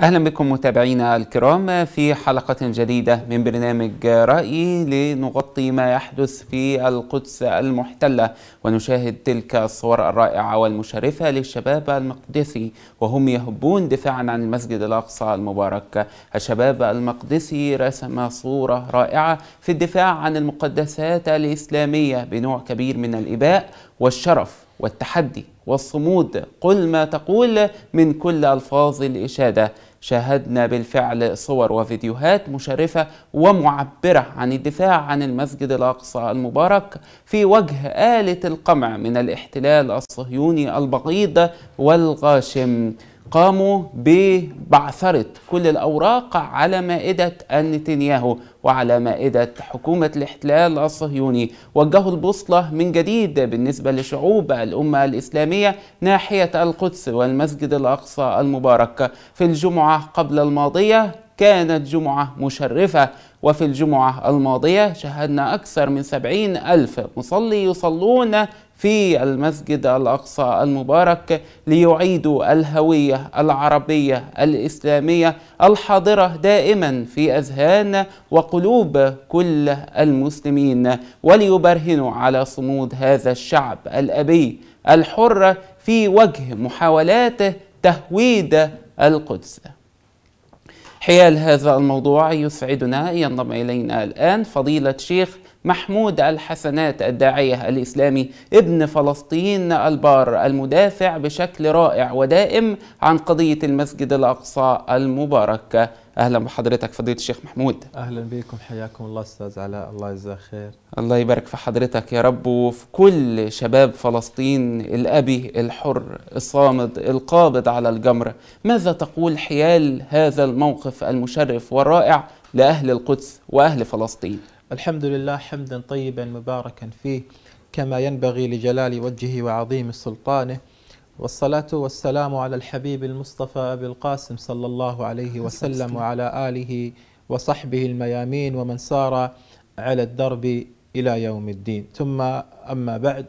أهلا بكم متابعينا الكرام في حلقة جديدة من برنامج رأيي لنغطي ما يحدث في القدس المحتلة ونشاهد تلك الصور الرائعة والمشرفة للشباب المقدسي وهم يهبون دفاعا عن المسجد الأقصى المبارك الشباب المقدسي رسم صورة رائعة في الدفاع عن المقدسات الإسلامية بنوع كبير من الإباء والشرف والتحدي والصمود قل ما تقول من كل ألفاظ الإشادة شاهدنا بالفعل صور وفيديوهات مشرفة ومعبرة عن الدفاع عن المسجد الأقصى المبارك في وجه آلة القمع من الاحتلال الصهيوني البغيض والغاشم قاموا ببعثرة كل الأوراق على مائدة النتنياهو وعلى مائدة حكومة الاحتلال الصهيوني وجهوا البوصلة من جديد بالنسبة لشعوب الأمة الإسلامية ناحية القدس والمسجد الأقصى المبارك في الجمعة قبل الماضية كانت جمعة مشرفة وفي الجمعة الماضية شهدنا أكثر من سبعين ألف مصلي يصلون في المسجد الأقصى المبارك ليعيدوا الهوية العربية الإسلامية الحاضرة دائما في أذهان وقلوب كل المسلمين وليبرهنوا على صمود هذا الشعب الأبي الحر في وجه محاولاته تهويد القدس حيال هذا الموضوع يسعدنا ينضم إلينا الآن فضيلة شيخ محمود الحسنات الداعية الإسلامي ابن فلسطين البار المدافع بشكل رائع ودائم عن قضية المسجد الأقصى المبارك اهلا بحضرتك فضيله الشيخ محمود اهلا بكم حياكم الله استاذ علاء الله يجزاه خير الله يبارك في حضرتك يا رب وفي كل شباب فلسطين الابي الحر الصامد القابض على الجمره ماذا تقول حيال هذا الموقف المشرف والرائع لاهل القدس واهل فلسطين الحمد لله حمدا طيبا مباركا فيه كما ينبغي لجلال وجهه وعظيم سلطانه والصلاة والسلام على الحبيب المصطفى أبي القاسم صلى الله عليه وسلم وعلى آله وصحبه الميامين ومن سار على الدرب إلى يوم الدين ثم أما بعد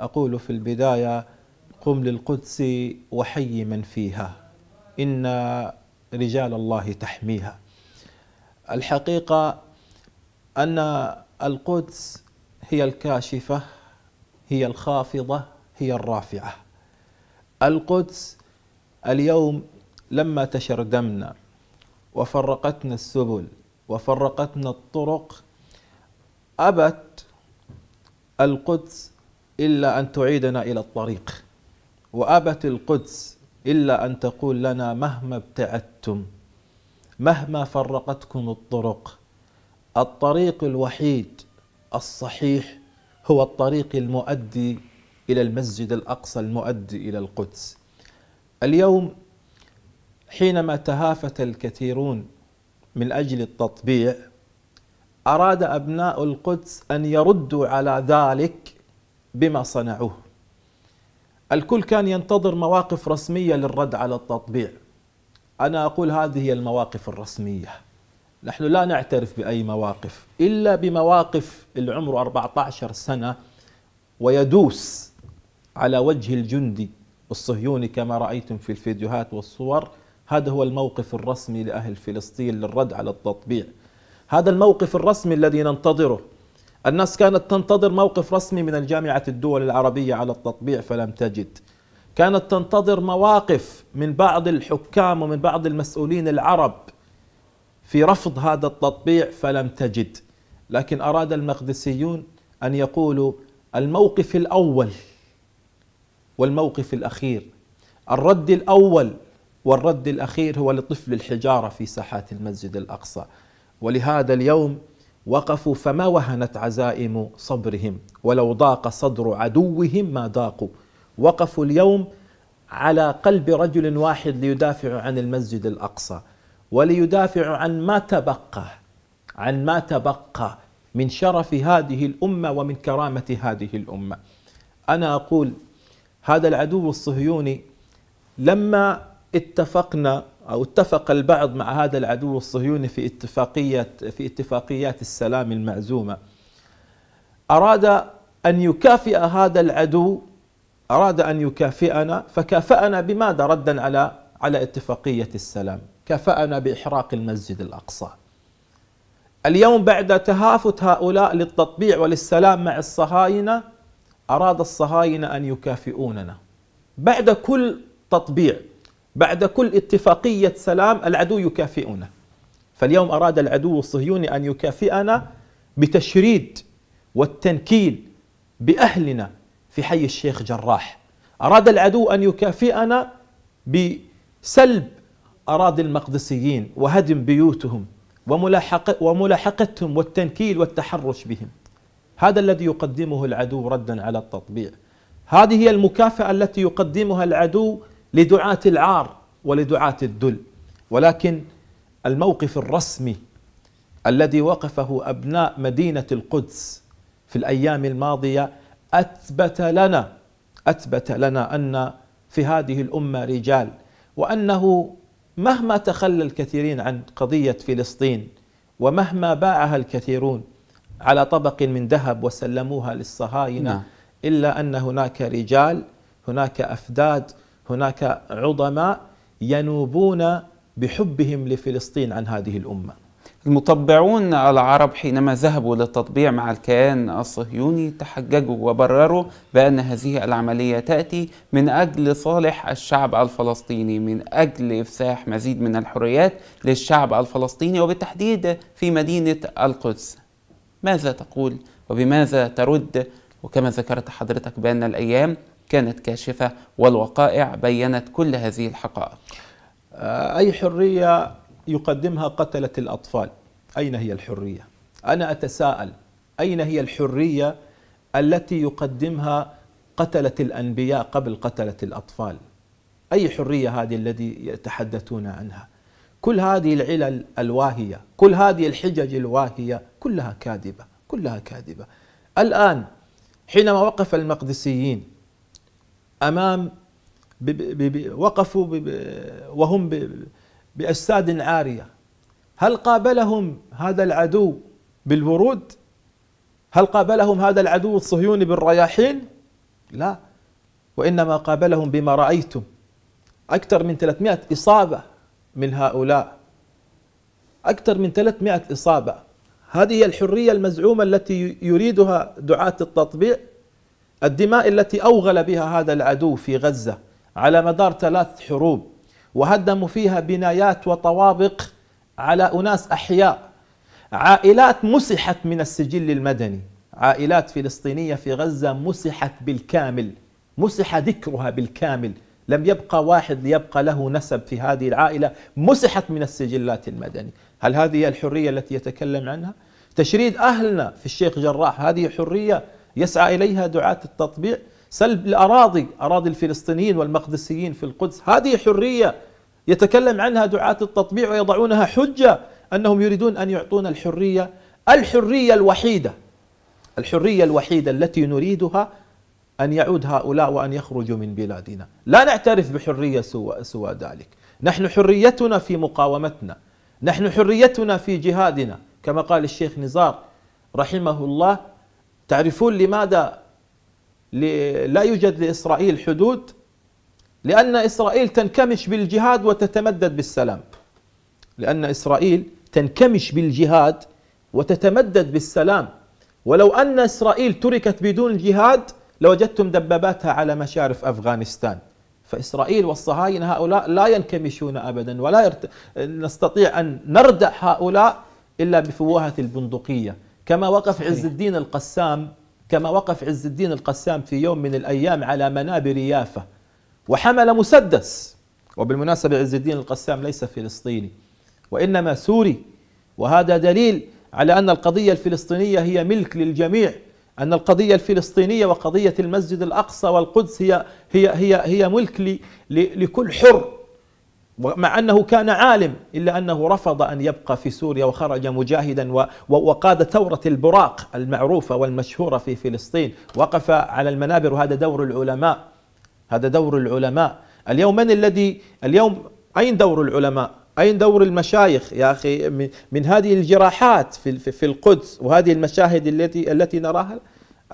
أقول في البداية قم للقدس وحي من فيها إن رجال الله تحميها الحقيقة أن القدس هي الكاشفة هي الخافضة هي الرافعة القدس اليوم لما تشردمنا وفرقتنا السبل وفرقتنا الطرق أبت القدس إلا أن تعيدنا إلى الطريق وأبت القدس إلا أن تقول لنا مهما ابتعدتم مهما فرقتكم الطرق الطريق الوحيد الصحيح هو الطريق المؤدي إلى المسجد الأقصى المؤدي إلى القدس اليوم حينما تهافت الكثيرون من أجل التطبيع أراد أبناء القدس أن يردوا على ذلك بما صنعوه الكل كان ينتظر مواقف رسمية للرد على التطبيع أنا أقول هذه هي المواقف الرسمية نحن لا نعترف بأي مواقف إلا بمواقف اللي عمره 14 سنة ويدوس على وجه الجندي الصهيوني كما رأيتم في الفيديوهات والصور هذا هو الموقف الرسمي لأهل فلسطين للرد على التطبيع هذا الموقف الرسمي الذي ننتظره الناس كانت تنتظر موقف رسمي من الجامعة الدول العربية على التطبيع فلم تجد كانت تنتظر مواقف من بعض الحكام ومن بعض المسؤولين العرب في رفض هذا التطبيع فلم تجد لكن أراد المقدسيون أن يقولوا الموقف الأول والموقف الأخير الرد الأول والرد الأخير هو لطفل الحجارة في ساحات المسجد الأقصى ولهذا اليوم وقفوا فما وهنت عزائم صبرهم ولو ضاق صدر عدوهم ما ضاقوا وقفوا اليوم على قلب رجل واحد ليدافع عن المسجد الأقصى وليدافع عن ما تبقى عن ما تبقى من شرف هذه الأمة ومن كرامة هذه الأمة أنا أقول هذا العدو الصهيوني لما اتفقنا او اتفق البعض مع هذا العدو الصهيوني في اتفاقيه في اتفاقيات السلام المعزومه اراد ان يكافئ هذا العدو اراد ان يكافئنا فكافانا بماذا ردا على على اتفاقيه السلام كافانا باحراق المسجد الاقصى اليوم بعد تهافت هؤلاء للتطبيع وللسلام مع الصهاينه أراد الصهاينة أن يكافئوننا بعد كل تطبيع بعد كل اتفاقية سلام العدو يكافئنا فاليوم أراد العدو الصهيوني أن يكافئنا بتشريد والتنكيل بأهلنا في حي الشيخ جراح أراد العدو أن يكافئنا بسلب أراضي المقدسيين وهدم بيوتهم وملاحقتهم والتنكيل والتحرش بهم هذا الذي يقدمه العدو ردا على التطبيع هذه هي المكافأة التي يقدمها العدو لدعاة العار ولدعاة الذل ولكن الموقف الرسمي الذي وقفه أبناء مدينة القدس في الأيام الماضية أثبت لنا أثبت لنا أن في هذه الأمة رجال وأنه مهما تخلى الكثيرين عن قضية فلسطين ومهما باعها الكثيرون على طبق من ذهب وسلموها للصهاينة نعم. إلا أن هناك رجال هناك أفداد هناك عظماء ينوبون بحبهم لفلسطين عن هذه الأمة المطبعون العرب حينما ذهبوا للتطبيع مع الكيان الصهيوني تحججوا وبرروا بأن هذه العملية تأتي من أجل صالح الشعب الفلسطيني من أجل إفساح مزيد من الحريات للشعب الفلسطيني وبالتحديد في مدينة القدس ماذا تقول وبماذا ترد وكما ذكرت حضرتك بأن الأيام كانت كاشفة والوقائع بيّنت كل هذه الحقائق آه، أي حرية يقدمها قتلة الأطفال أين هي الحرية؟ أنا أتساءل أين هي الحرية التي يقدمها قتلة الأنبياء قبل قتلة الأطفال أي حرية هذه الذي يتحدثون عنها كل هذه العلل الواهية كل هذه الحجج الواهية كلها كاذبة كلها كاذبة الآن حينما وقف المقدسيين أمام بي وقفوا بي وقفوا وهم بأجساد عارية هل قابلهم هذا العدو بالورود؟ هل قابلهم هذا العدو الصهيوني بالرياحين؟ لا وإنما قابلهم بما رأيتم أكثر من 300 إصابة من هؤلاء أكثر من 300 إصابة هذه الحرية المزعومة التي يريدها دعاة التطبيع الدماء التي أوغل بها هذا العدو في غزة على مدار ثلاث حروب وهدموا فيها بنايات وطوابق على أناس أحياء عائلات مسحت من السجل المدني عائلات فلسطينية في غزة مسحت بالكامل مسح ذكرها بالكامل لم يبقى واحد ليبقى له نسب في هذه العائلة مسحت من السجلات المدني هل هذه الحرية التي يتكلم عنها؟ تشريد أهلنا في الشيخ جراح هذه حرية يسعى إليها دعاة التطبيع سلب الأراضي أراضي الفلسطينيين والمقدسيين في القدس هذه حرية يتكلم عنها دعاة التطبيع ويضعونها حجة أنهم يريدون أن يعطونا الحرية الحرية الوحيدة الحرية الوحيدة التي نريدها أن يعود هؤلاء وأن يخرجوا من بلادنا لا نعترف بحرية سوى, سوى ذلك نحن حريتنا في مقاومتنا نحن حريتنا في جهادنا كما قال الشيخ نزار رحمه الله تعرفون لماذا لا يوجد لإسرائيل حدود لأن إسرائيل تنكمش بالجهاد وتتمدد بالسلام لأن إسرائيل تنكمش بالجهاد وتتمدد بالسلام ولو أن إسرائيل تركت بدون جهاد لوجدتم دباباتها على مشارف أفغانستان فإسرائيل والصهاينة هؤلاء لا ينكمشون أبدا ولا يرت... نستطيع أن نردع هؤلاء إلا بفوهة البندقية كما وقف عز الدين القسام كما وقف عز الدين القسام في يوم من الأيام على منابر يافا وحمل مسدس وبالمناسبة عز الدين القسام ليس فلسطيني وإنما سوري وهذا دليل على أن القضية الفلسطينية هي ملك للجميع أن القضية الفلسطينية وقضية المسجد الأقصى والقدس هي هي هي هي ملك لكل حر مع أنه كان عالم إلا أنه رفض أن يبقى في سوريا وخرج مجاهدا وقاد ثورة البراق المعروفة والمشهورة في فلسطين وقف على المنابر وهذا دور العلماء هذا دور العلماء اليوم من الذي اليوم أين دور العلماء أين دور المشايخ يا أخي من هذه الجراحات في في القدس وهذه المشاهد التي التي نراها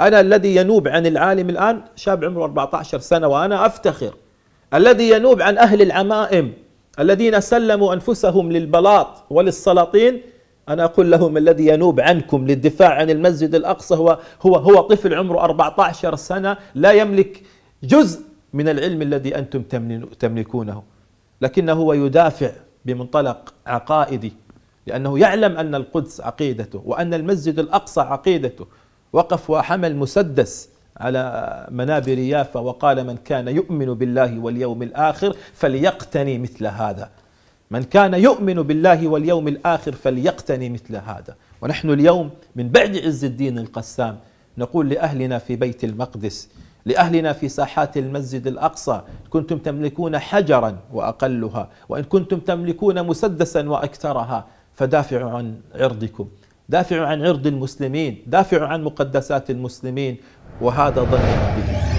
أنا الذي ينوب عن العالم الآن شاب عمره 14 سنة وأنا أفتخر الذي ينوب عن أهل العمائم الذين سلموا أنفسهم للبلاط وللسلاطين أنا أقول لهم الذي ينوب عنكم للدفاع عن المسجد الأقصى هو هو هو طفل عمره 14 سنة لا يملك جزء من العلم الذي أنتم تملكونه لكنه هو يدافع بمنطلق عقائدي لأنه يعلم أن القدس عقيدته وأن المسجد الأقصى عقيدته وقف وحمل مسدس على منابر يافا وقال من كان يؤمن بالله واليوم الآخر فليقتني مثل هذا من كان يؤمن بالله واليوم الآخر فليقتني مثل هذا ونحن اليوم من بعد عز الدين القسام نقول لأهلنا في بيت المقدس لأهلنا في ساحات المسجد الأقصى كنتم تملكون حجرا وأقلها وإن كنتم تملكون مسدسا وأكثرها فدافعوا عن عرضكم دافعوا عن عرض المسلمين دافعوا عن مقدسات المسلمين وهذا ظننا به